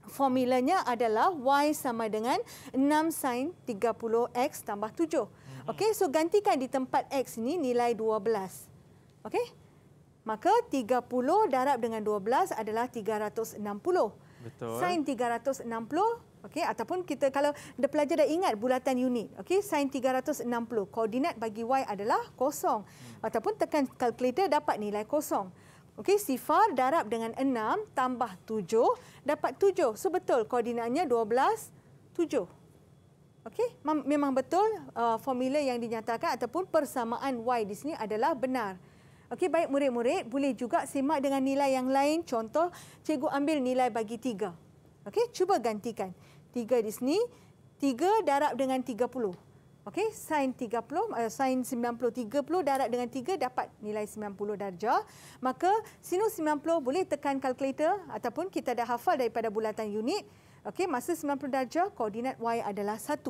formulanya adalah y sama dengan 6 sin 30x tambah 7. Hmm. Okey, so gantikan di tempat x ni nilai 12. Okey? Maka 30 darab dengan 12 adalah 360. Betul. Sin 360, okey ataupun kita kalau ada pelajar dah ingat bulatan unit, okey sin 360 koordinat bagi y adalah kosong. Hmm. Ataupun tekan kalkulator dapat nilai kosong. Okey, sifar darab dengan 6 tambah 7 dapat 7. So betul koordinatnya 12 7. Okey, memang betul uh, formula yang dinyatakan ataupun persamaan y di sini adalah benar. Okey, baik murid-murid, boleh juga simak dengan nilai yang lain. Contoh, cikgu ambil nilai bagi 3. Okey, cuba gantikan. 3 di sini, 3 darab dengan Okey, sin 30, uh, sin 90, 30 darat dengan 3 dapat nilai 90 darjah. Maka sinus 90 boleh tekan kalkulator ataupun kita dah hafal daripada bulatan unit. Okey, masa 90 darjah, koordinat Y adalah 1.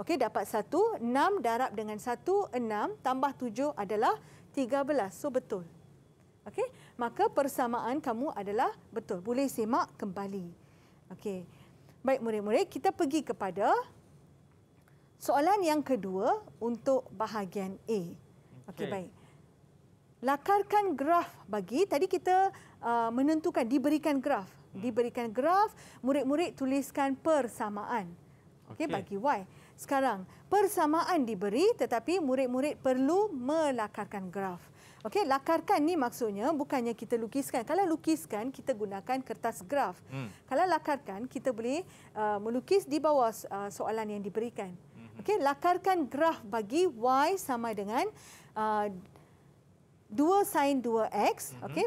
Okey, dapat 1, 6 darab dengan 1, 6 tambah 7 adalah 13. So, betul. Okey, maka persamaan kamu adalah betul. Boleh semak kembali. Okey, baik murid-murid, kita pergi kepada Soalan yang kedua untuk bahagian A. Okey okay, baik. Lakarkan graf bagi tadi kita uh, menentukan diberikan graf, hmm. diberikan graf, murid-murid tuliskan persamaan. Okey okay, bagi Y. Sekarang persamaan diberi tetapi murid-murid perlu melakarkan graf. Okey, lakarkan ni maksudnya bukannya kita lukiskan. Kalau lukiskan kita gunakan kertas graf. Hmm. Kalau lakarkan kita boleh uh, melukis di bawah uh, soalan yang diberikan. Okey, lakarkan graf bagi y sama dengan uh, 2 sin 2x. Mhm. Okey,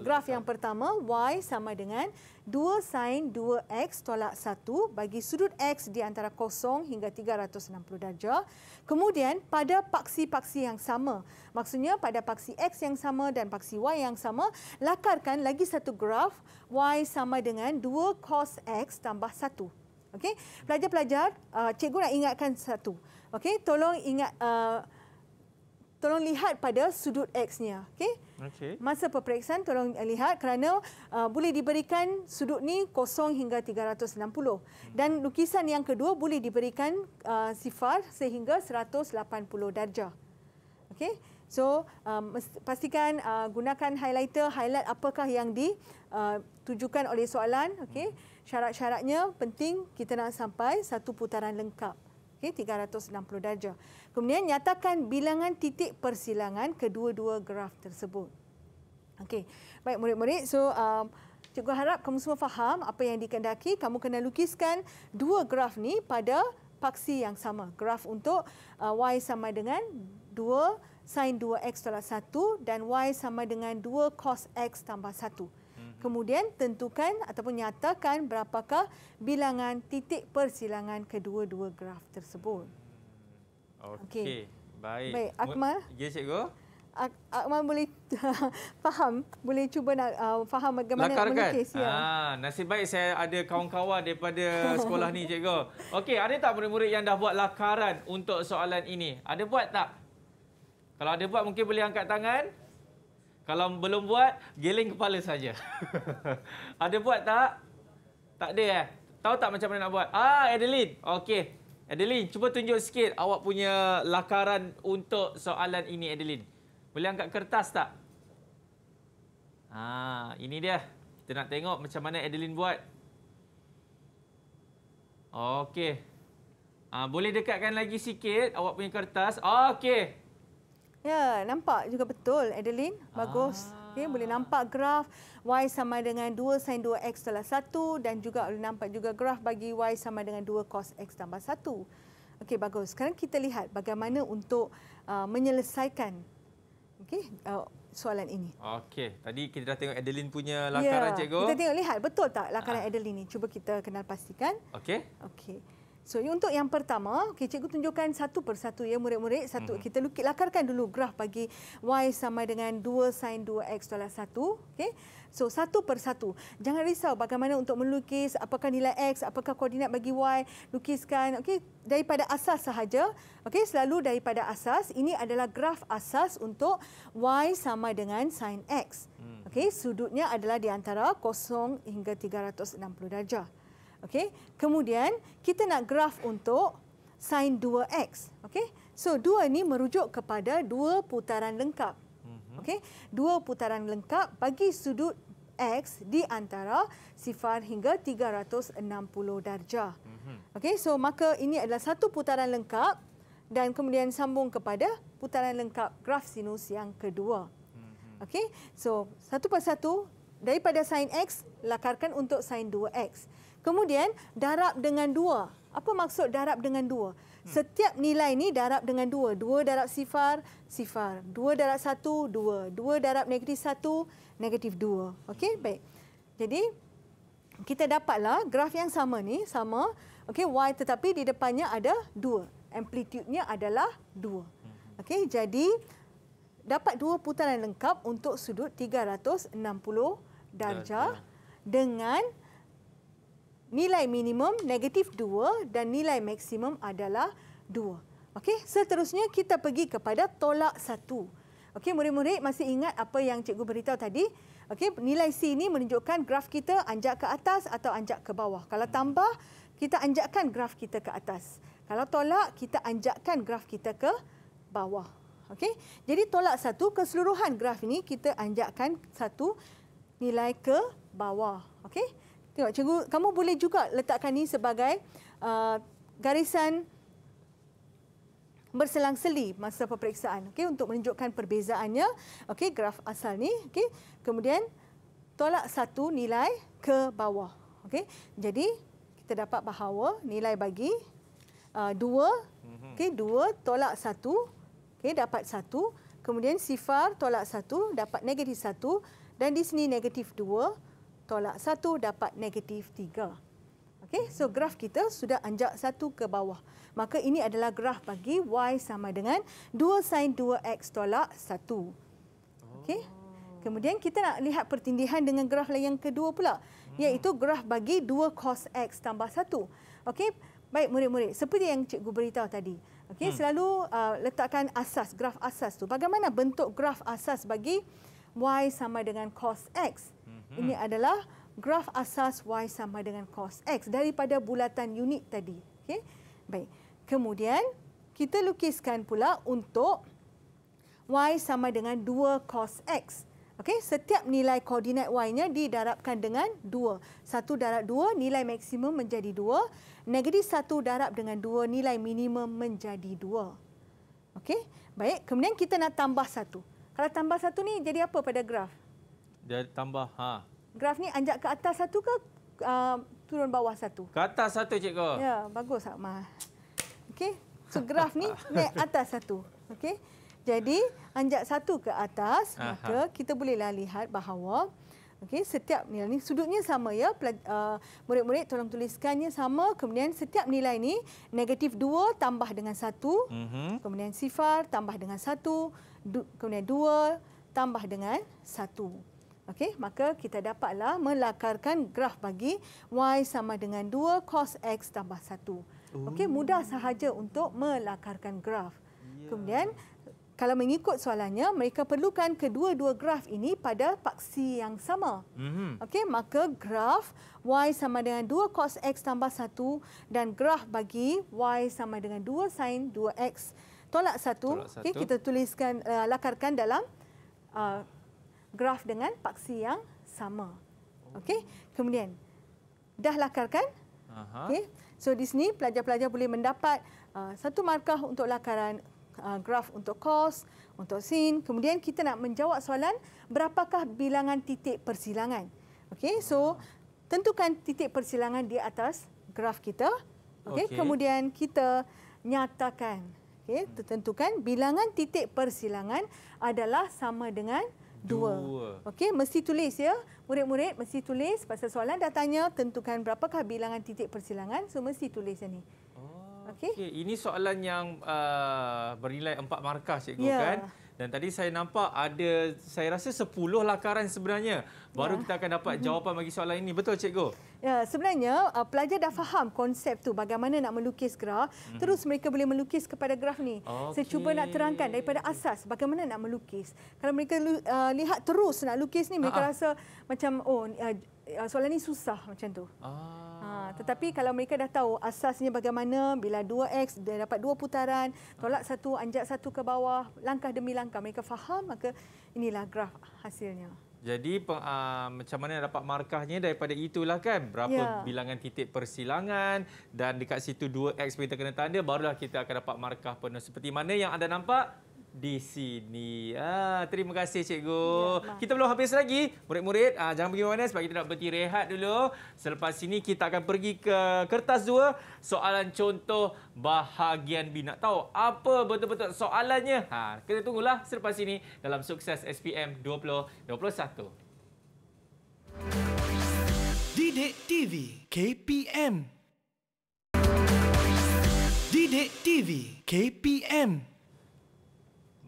graf yang pertama y sama dengan 2 sin 2x tolak 1 bagi sudut x di antara kosong hingga 360 darjah. Kemudian pada paksi-paksi yang sama, maksudnya pada paksi x yang sama dan paksi y yang sama, lakarkan lagi satu graf y sama dengan 2 cos x tambah 1. Okey, pelajar-pelajar, uh, cikgu nak ingatkan satu. Okey, tolong ingat, uh, tolong lihat pada sudut X-nya. Okey. Okay. Masa peperiksaan, tolong uh, lihat kerana uh, boleh diberikan sudut ni kosong hingga 360. Hmm. Dan lukisan yang kedua boleh diberikan uh, sifar sehingga 180 darjah. Okey. So, um, pastikan uh, gunakan highlighter, highlight apakah yang ditujukan uh, oleh soalan. Okay. Hmm. Syarat-syaratnya penting kita nak sampai satu putaran lengkap. Okay, 360 darjah. Kemudian nyatakan bilangan titik persilangan kedua-dua graf tersebut. Okay, Baik murid-murid, so um, cikgu harap kamu semua faham apa yang dikendaki. Kamu kena lukiskan dua graf ni pada paksi yang sama. Graf untuk uh, y sama dengan 2 sin 2x tolak 1 dan y sama dengan 2 cos x tambah 1 kemudian tentukan ataupun nyatakan berapakah bilangan titik persilangan kedua-dua graf tersebut. Okey. Okay. Baik. Baik, Akmal. Ya, cikgu. Ak Akmal boleh faham, boleh cuba nak uh, faham bagaimana melukis. Ya. Ah, nasib baik saya ada kawan-kawan daripada sekolah ni, cikgu. Okey, ada tak murid-murid yang dah buat lakaran untuk soalan ini? Ada buat tak? Kalau ada buat mungkin boleh angkat tangan. Kalau belum buat, geleng kepala saja. ada buat tak? Tak ada eh. Tahu tak macam mana nak buat? Ah, Adeline. Okey. Adeline, cuba tunjuk sikit awak punya lakaran untuk soalan ini Adeline. Boleh angkat kertas tak? Ah, ini dia. Kita nak tengok macam mana Adeline buat. Okey. Ah, boleh dekatkan lagi sikit awak punya kertas. Okey. Ya, nampak juga betul Adeline. Bagus. Ah. Okay, ya, boleh nampak graf Y sama dengan 2 sin 2X telah 1 dan juga boleh nampak juga graf bagi Y sama dengan 2 cos X tambah 1. Okey, bagus. Sekarang kita lihat bagaimana untuk uh, menyelesaikan okay, uh, soalan ini. Okey, tadi kita dah tengok Adeline punya ya, lakaran, ya, Cikgu. Kita tengok, lihat betul tak lakaran ah. Adeline ini? Cuba kita kenal pastikan. Okey. Okey. So untuk yang pertama, okay, cikgu tunjukkan satu persatu ya murid-murid. Satu hmm. kita lukis lakarkan dulu graf bagi y sama dengan 2 sin 2x tolak 1, okey. So satu persatu. Jangan risau bagaimana untuk melukis apakah nilai x, apakah koordinat bagi y, lukiskan okey daripada asas sahaja. Okey, selalu daripada asas. Ini adalah graf asas untuk y sama dengan sin x. Hmm. Okey, sudutnya adalah di antara 0 hingga 360 darjah. Okey. Kemudian kita nak graf untuk sin 2x. Okey. So dua ni merujuk kepada dua putaran lengkap. Mhm. Okey. Dua putaran lengkap bagi sudut x di antara sifar hingga 360 darjah. Mhm. Okey. So maka ini adalah satu putaran lengkap dan kemudian sambung kepada putaran lengkap graf sinus yang kedua. Mhm. Okey. So satu persatu daripada sin x lakarkan untuk sin 2x. Mm -hmm. Kemudian darab dengan dua. Apa maksud darab dengan dua? Setiap nilai ini darab dengan dua. Dua darab sifar, sifar. Dua darab satu, dua. Dua darab negatif satu, negatif dua. Okey, baik. Jadi, kita dapatlah graf yang sama ni, sama. Okey, Y tetapi di depannya ada dua. Amplitudenya adalah dua. Okey, jadi dapat dua putaran lengkap untuk sudut 360 darjah dengan nilai minimum negatif 2 dan nilai maksimum adalah 2. Okey, seterusnya kita pergi kepada tolak 1. Okey, murid-murid masih ingat apa yang cikgu beritahu tadi? Okey, nilai C ini menunjukkan graf kita anjak ke atas atau anjak ke bawah. Kalau tambah, kita anjakkan graf kita ke atas. Kalau tolak, kita anjakkan graf kita ke bawah. Okey. Jadi tolak 1 keseluruhan graf ini kita anjakkan 1 nilai ke bawah. Okey. Tengok cikgu, kamu boleh juga letakkan ini sebagai uh, garisan berselang-seli masa peperiksaan. Okey, untuk menunjukkan perbezaannya. Okey, graf asal ni. Okey, kemudian tolak satu nilai ke bawah. Okey, jadi kita dapat bahawa nilai bagi uh, dua. Mhm. Okey, dua tolak satu. Okey, dapat satu. Kemudian sifar tolak satu dapat negatif satu dan di sini negatif dua tolak satu dapat negatif tiga. Okay, so graf kita sudah anjak satu ke bawah. Maka ini adalah graf bagi y sama dengan 2 sin 2x tolak 1. Okay. Kemudian kita nak lihat pertindihan dengan graf yang kedua pula. Iaitu graf bagi 2 cos x tambah 1. Okay. Baik murid-murid, seperti yang cikgu beritahu tadi. Okay, hmm. Selalu uh, letakkan asas, graf asas tu. Bagaimana bentuk graf asas bagi y sama dengan cos x? -hmm. Ini adalah graf asas y sama dengan cos x daripada bulatan unit tadi. Okay, Baik. Kemudian kita lukiskan pula untuk y sama dengan 2 cos x. Okay, setiap nilai koordinat y-nya didarabkan dengan 2. 1 darab 2, nilai maksimum menjadi 2. Negatif 1 darab dengan 2, nilai minimum menjadi 2. Okay, baik. Kemudian kita nak tambah 1. Kalau tambah satu ni jadi apa pada graf? Jadi tambah ha graf ni anjak ke atas satu ke uh, turun bawah satu ke atas satu cikgu ya bagus sama. okey so graf ni naik atas satu okey jadi anjak satu ke atas Aha. maka kita bolehlah lihat bahawa okey setiap nilai ni sudutnya sama ya uh, murid-murid uh, tolong tuliskannya sama kemudian setiap nilai ni negatif 2 tambah dengan 1 mm-hmm. kemudian sifar tambah dengan 1 kemudian 2 tambah dengan 1 Okey, maka kita dapatlah melakarkan graf bagi y sama dengan 2 cos x tambah 1. Okey, mudah sahaja untuk melakarkan graf. Yeah. Kemudian kalau mengikut soalannya, mereka perlukan kedua-dua graf ini pada paksi yang sama. Mm-hmm. Okey, maka graf y sama dengan 2 cos x tambah 1 dan graf bagi y sama dengan 2 sin 2x tolak 1. Okey, kita tuliskan uh, lakarkan dalam uh, graf dengan paksi yang sama. Okey. Kemudian dah lakarkan. okay. So di sini pelajar-pelajar boleh mendapat uh, satu markah untuk lakaran uh, graf untuk cos, untuk sin. Kemudian kita nak menjawab soalan berapakah bilangan titik persilangan. Okey. So tentukan titik persilangan di atas graf kita. Okey. Okay. Kemudian kita nyatakan Okey, tentukan bilangan titik persilangan adalah sama dengan dua. Okey, mesti tulis ya. Murid-murid mesti tulis pasal soalan dah tanya tentukan berapakah bilangan titik persilangan. So mesti tulis ni. Oh, okey. Okay. ini soalan yang uh, bernilai empat markah cikgu yeah. kan? Dan tadi saya nampak ada, saya rasa 10 lakaran sebenarnya. Baru ya. kita akan dapat mm-hmm. jawapan bagi soalan ini. Betul, Cikgu? Ya, sebenarnya, uh, pelajar dah faham konsep tu bagaimana nak melukis graf. Hmm. Terus mereka boleh melukis kepada graf ni. Okay. Saya cuba nak terangkan daripada asas bagaimana nak melukis. Kalau mereka uh, lihat terus nak lukis ni, mereka ha -ha. rasa macam, oh, uh, uh, soalan ni susah macam tu. Ah. Ah, tetapi kalau mereka dah tahu asasnya bagaimana bila 2x dia dapat dua putaran tolak satu anjak satu ke bawah langkah demi langkah mereka faham maka inilah graf hasilnya jadi uh, macam mana dapat markahnya daripada itulah kan berapa yeah. bilangan titik persilangan dan dekat situ 2x kita kena tanda barulah kita akan dapat markah penuh seperti mana yang anda nampak di sini. Ah, terima kasih cikgu. Ya, kita belum habis lagi murid-murid. Ah, jangan pergi mana-mana sebab kita nak berhenti rehat dulu. Selepas sini kita akan pergi ke kertas dua. Soalan contoh bahagian B. Nak tahu apa betul-betul soalannya? Ha, kita tunggulah selepas ini dalam sukses SPM 2021. Didik TV KPM Didik TV KPM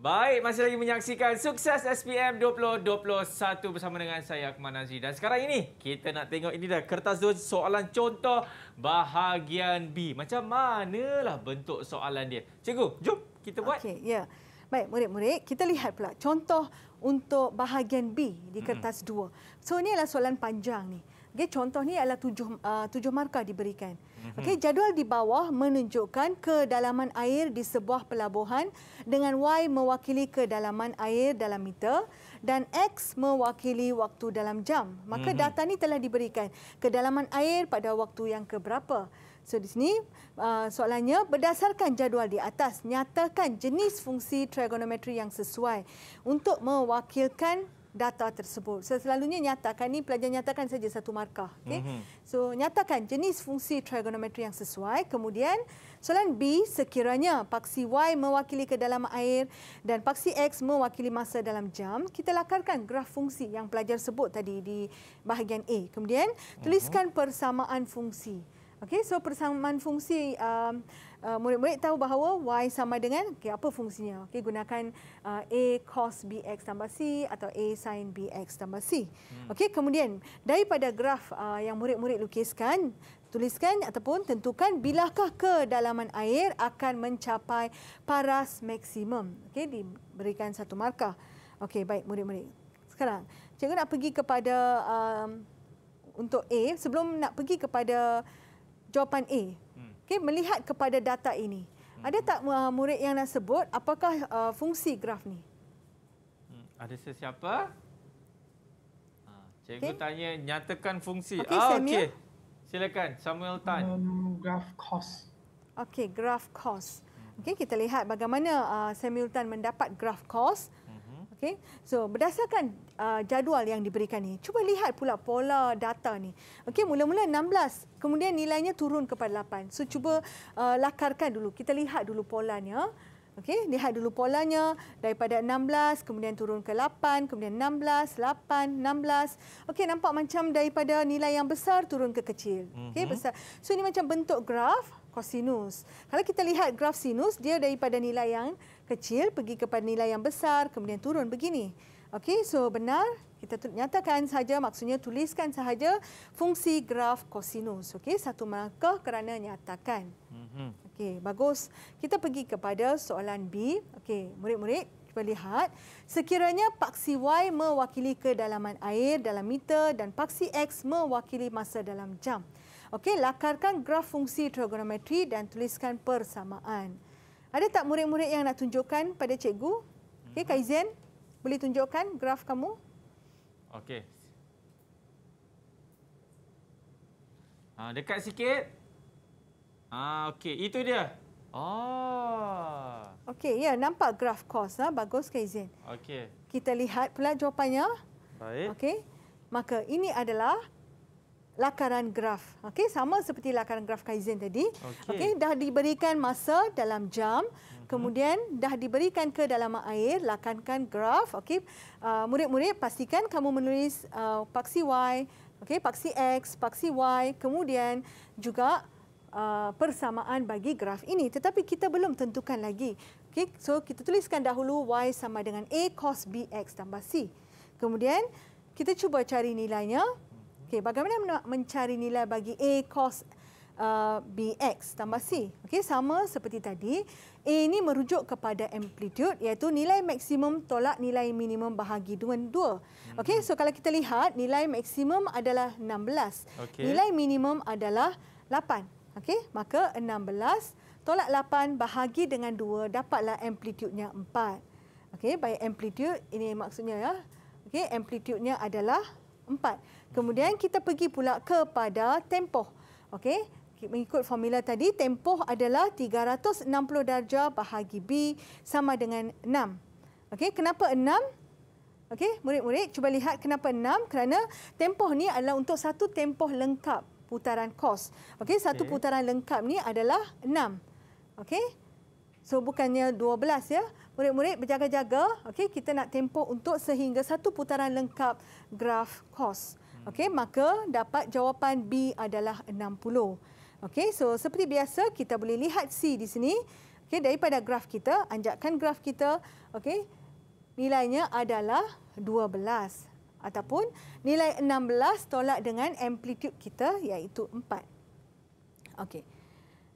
Baik, masih lagi menyaksikan sukses SPM 2021 bersama dengan saya, Akman Nazri Dan sekarang ini, kita nak tengok ini dah kertas dua soalan contoh bahagian B. Macam manalah bentuk soalan dia. Cikgu, jom kita buat. Okay, ya. Baik, murid-murid, kita lihat pula contoh untuk bahagian B di kertas 2. Hmm. So, ini adalah soalan panjang ni. Okay, contoh ni adalah tujuh, uh, tujuh markah diberikan. Hmm. Okey, jadual di bawah menunjukkan kedalaman air di sebuah pelabuhan dengan Y mewakili kedalaman air dalam meter dan X mewakili waktu dalam jam. Maka hmm. data ini telah diberikan. Kedalaman air pada waktu yang keberapa? So di sini uh, soalannya berdasarkan jadual di atas nyatakan jenis fungsi trigonometri yang sesuai untuk mewakilkan data tersebut. So, selalunya nyatakan ini pelajar nyatakan saja satu markah. Okay? Mm-hmm. So nyatakan jenis fungsi trigonometri yang sesuai. Kemudian soalan B sekiranya paksi Y mewakili kedalaman air dan paksi X mewakili masa dalam jam, kita lakarkan graf fungsi yang pelajar sebut tadi di bahagian A. Kemudian tuliskan mm-hmm. persamaan fungsi. Okay, so persamaan fungsi um, uh, murid-murid tahu bahawa y sama dengan okay, apa fungsinya. Okay, gunakan uh, a cos bx tambah c atau a sin bx tambah c. Hmm. Okay, kemudian daripada graf uh, yang murid-murid lukiskan, tuliskan ataupun tentukan bilakah kedalaman air akan mencapai paras maksimum. Okay, diberikan satu markah. Okay, baik murid-murid. Sekarang, cikgu nak pergi kepada um, untuk A sebelum nak pergi kepada jawapan A okay, melihat kepada data ini. Ada tak uh, murid yang nak sebut apakah uh, fungsi graf ni? Hmm, ada sesiapa? Ha, cikgu okay. tanya, nyatakan fungsi. Okay oh, ah, okay. silakan Samuel Tan. Um, graf kos. Okey, graf kos. Hmm. Okey, kita lihat bagaimana uh, Samuel Tan mendapat graf kos. Hmm. Okay. So berdasarkan uh, jadual yang diberikan ni. Cuba lihat pula pola data ni. Okey, mula-mula 16, kemudian nilainya turun kepada 8. So cuba uh, lakarkan dulu. Kita lihat dulu polanya. Okey, lihat dulu polanya daripada 16 kemudian turun ke 8, kemudian 16, 8, 16. Okey, nampak macam daripada nilai yang besar turun ke kecil. Okey, mm-hmm. besar. So ini macam bentuk graf kosinus. Kalau kita lihat graf sinus, dia daripada nilai yang kecil pergi kepada nilai yang besar kemudian turun begini. Okey, so benar kita nyatakan sahaja maksudnya tuliskan sahaja fungsi graf kosinus. Okey, satu markah kerana nyatakan. Mhm. Okey, bagus. Kita pergi kepada soalan B. Okey, murid-murid cuba lihat. Sekiranya paksi Y mewakili kedalaman air dalam meter dan paksi X mewakili masa dalam jam. Okey, lakarkan graf fungsi trigonometri dan tuliskan persamaan. Ada tak murid-murid yang nak tunjukkan pada cikgu? Okey, mhm. Kaizen. mm boleh tunjukkan graf kamu? Okey. Ha, dekat sikit. Ha, Okey, itu dia. Oh. Okey, ya, nampak graf kos. Ha? Bagus, Kak Izin. Okey. Kita lihat pula jawapannya. Baik. Okey, maka ini adalah lakaran graf. Okey, sama seperti lakaran graf Kak tadi. Okey. Okay, dah diberikan masa dalam jam. Mhm. Kemudian dah diberikan ke dalam air, lakankan graf. Okey, uh, murid-murid uh, pastikan kamu menulis uh, paksi y, okey, paksi x, paksi y. Kemudian juga uh, persamaan bagi graf ini. Tetapi kita belum tentukan lagi. Okey, so kita tuliskan dahulu y sama dengan a cos bx tambah c. Kemudian kita cuba cari nilainya. Okey, bagaimana mencari nilai bagi a cos Uh, BX tambah C. okay, sama seperti tadi. A ini merujuk kepada amplitude iaitu nilai maksimum tolak nilai minimum bahagi dengan 2. Okay, so kalau kita lihat nilai maksimum adalah 16. Okay. Nilai minimum adalah 8. Okay, maka 16 tolak 8 bahagi dengan 2 dapatlah amplitudenya nya 4. Okey, by amplitude ini maksudnya ya. okay, amplitudenya adalah 4. Kemudian hmm. kita pergi pula kepada tempoh. Okey, mengikut formula tadi, tempoh adalah 360 darjah bahagi B sama dengan 6. Okay, kenapa 6? Okey, murid-murid, cuba lihat kenapa 6 kerana tempoh ni adalah untuk satu tempoh lengkap putaran kos. Okey, satu okay. putaran lengkap ni adalah 6. Okey. So bukannya 12 ya. Murid-murid berjaga-jaga. Okey, kita nak tempoh untuk sehingga satu putaran lengkap graf kos. Hmm. Okey, maka dapat jawapan B adalah 60. Okey, so seperti biasa kita boleh lihat C di sini. Okey, daripada graf kita, anjakkan graf kita. Okey, nilainya adalah 12. Ataupun nilai 16 tolak dengan amplitude kita iaitu 4. Okey,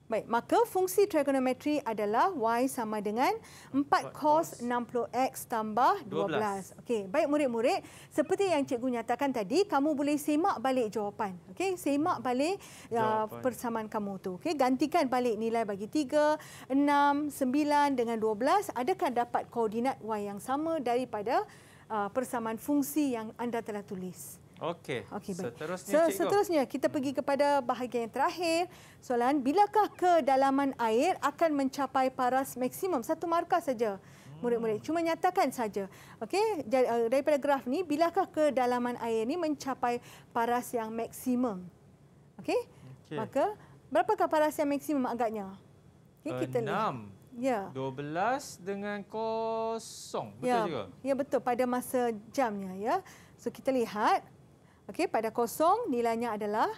Baik, maka fungsi trigonometri adalah y sama dengan 4 cos 60x tambah 12. 12. Okey, baik murid-murid, seperti yang cikgu nyatakan tadi, kamu boleh semak balik jawapan. Okey, semak balik uh, persamaan kamu tu. Okey, gantikan balik nilai bagi 3, 6, 9 dengan 12, adakah dapat koordinat y yang sama daripada uh, persamaan fungsi yang anda telah tulis. Okey. Okay, seterusnya, so, Seterusnya, kita pergi kepada bahagian yang terakhir. Soalan, bilakah kedalaman air akan mencapai paras maksimum? Satu markah saja, murid-murid. Cuma nyatakan saja. Okey, eh, daripada graf ni, bilakah kedalaman air ini mencapai paras yang maksimum? Okey? Okay. Maka, berapakah paras yang maksimum agaknya? Okay, kita Enam. Lihat. Ya. 12 dengan kosong. Betul ya. juga? Ya, betul. Pada masa jamnya. ya. So, kita lihat. Okey, pada kosong nilainya adalah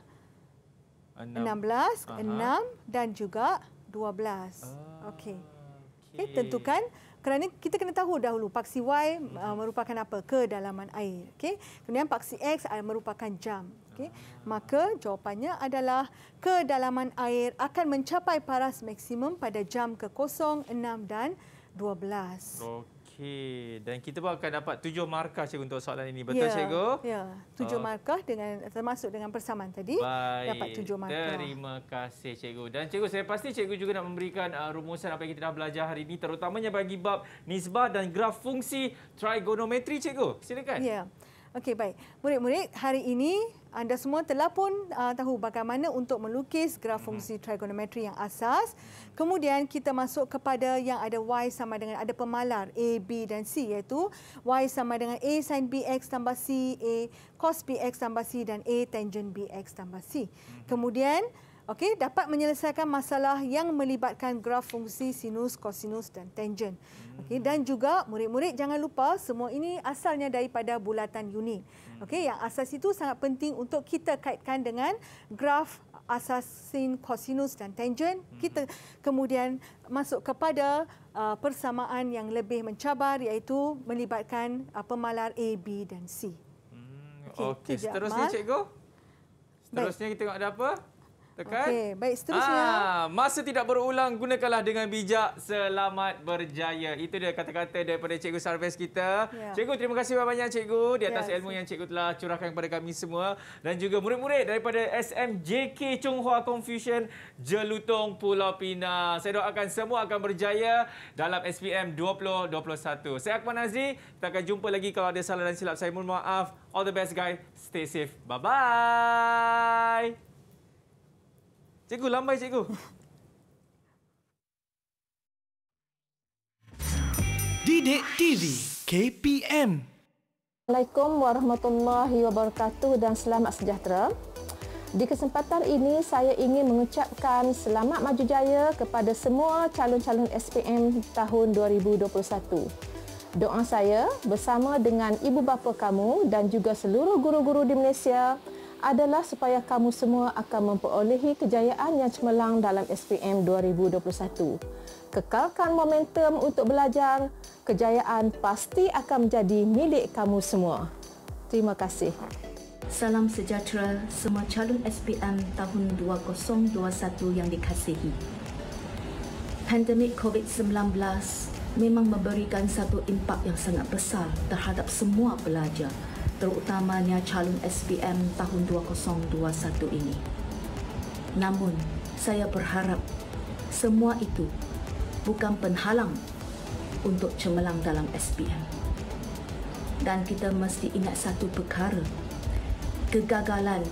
6. 16, Aha. 6 dan juga 12. Ah, Okey. Okay. Okay, tentukan kerana kita kena tahu dahulu paksi Y uh, merupakan apa? Kedalaman air. Okey. Kemudian paksi X uh, merupakan jam. Okey. Ah. Maka jawapannya adalah kedalaman air akan mencapai paras maksimum pada jam ke 0, 6 dan 12. Okey. Okey, dan kita pun akan dapat tujuh markah cikgu untuk soalan ini. Betul ya, cikgu? Ya, tujuh oh. markah dengan termasuk dengan persamaan tadi. Baik. Dapat tujuh markah. Terima kasih cikgu. Dan cikgu, saya pasti cikgu juga nak memberikan uh, rumusan apa yang kita dah belajar hari ini. Terutamanya bagi bab nisbah dan graf fungsi trigonometri cikgu. Silakan. Ya. Okey, baik. Murid-murid, hari ini anda semua telah pun uh, tahu bagaimana untuk melukis graf fungsi mhm. trigonometri yang asas. Kemudian kita masuk kepada yang ada y sama dengan ada pemalar a, b dan c iaitu y sama dengan a sin bx tambah c, a cos bx tambah c dan a tangent bx tambah c. Mhm. Kemudian Okey, dapat menyelesaikan masalah yang melibatkan graf fungsi sinus, kosinus dan tangen. Okey, dan juga murid-murid jangan lupa semua ini asalnya daripada bulatan unit. Okey, yang asas itu sangat penting untuk kita kaitkan dengan graf asas sin, kosinus dan tangen. Kita kemudian masuk kepada uh, persamaan yang lebih mencabar iaitu melibatkan uh, pemalar A, B dan C. Hmm, okey, okay, seterusnya cikgu. Seterusnya kita tengok ada apa? tekan. Okey, baik seterusnya. Ah, masa tidak berulang gunakanlah dengan bijak, selamat berjaya. Itu dia kata-kata daripada cikgu Sarves kita. Ya. Cikgu terima kasih banyak-banyak cikgu di atas ya, ilmu yang cikgu telah curahkan kepada kami semua dan juga murid-murid daripada SMJK Chung Chunghua Confusion, Jelutong Pulau Pinang. Saya doakan semua akan berjaya dalam SPM 2021. Saya Akmal Nazri, kita akan jumpa lagi kalau ada salah dan silap saya mohon maaf. All the best guys. Stay safe. Bye-bye. bye bye Cikgu lambai cikgu. Didik TV KPM. Assalamualaikum warahmatullahi wabarakatuh dan selamat sejahtera. Di kesempatan ini saya ingin mengucapkan selamat maju jaya kepada semua calon-calon SPM tahun 2021. Doa saya bersama dengan ibu bapa kamu dan juga seluruh guru-guru di Malaysia adalah supaya kamu semua akan memperolehi kejayaan yang cemerlang dalam SPM 2021. Kekalkan momentum untuk belajar, kejayaan pasti akan menjadi milik kamu semua. Terima kasih. Salam sejahtera semua calon SPM tahun 2021 yang dikasihi. Pandemik COVID-19 memang memberikan satu impak yang sangat besar terhadap semua pelajar terutamanya calon SPM tahun 2021 ini. Namun, saya berharap semua itu bukan penhalang untuk cemerlang dalam SPM. Dan kita mesti ingat satu perkara. Kegagalan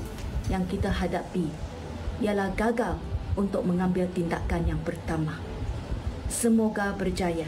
yang kita hadapi ialah gagal untuk mengambil tindakan yang pertama. Semoga berjaya.